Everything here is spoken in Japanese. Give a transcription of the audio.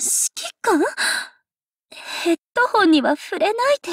指揮官ヘッドホンには触れないで。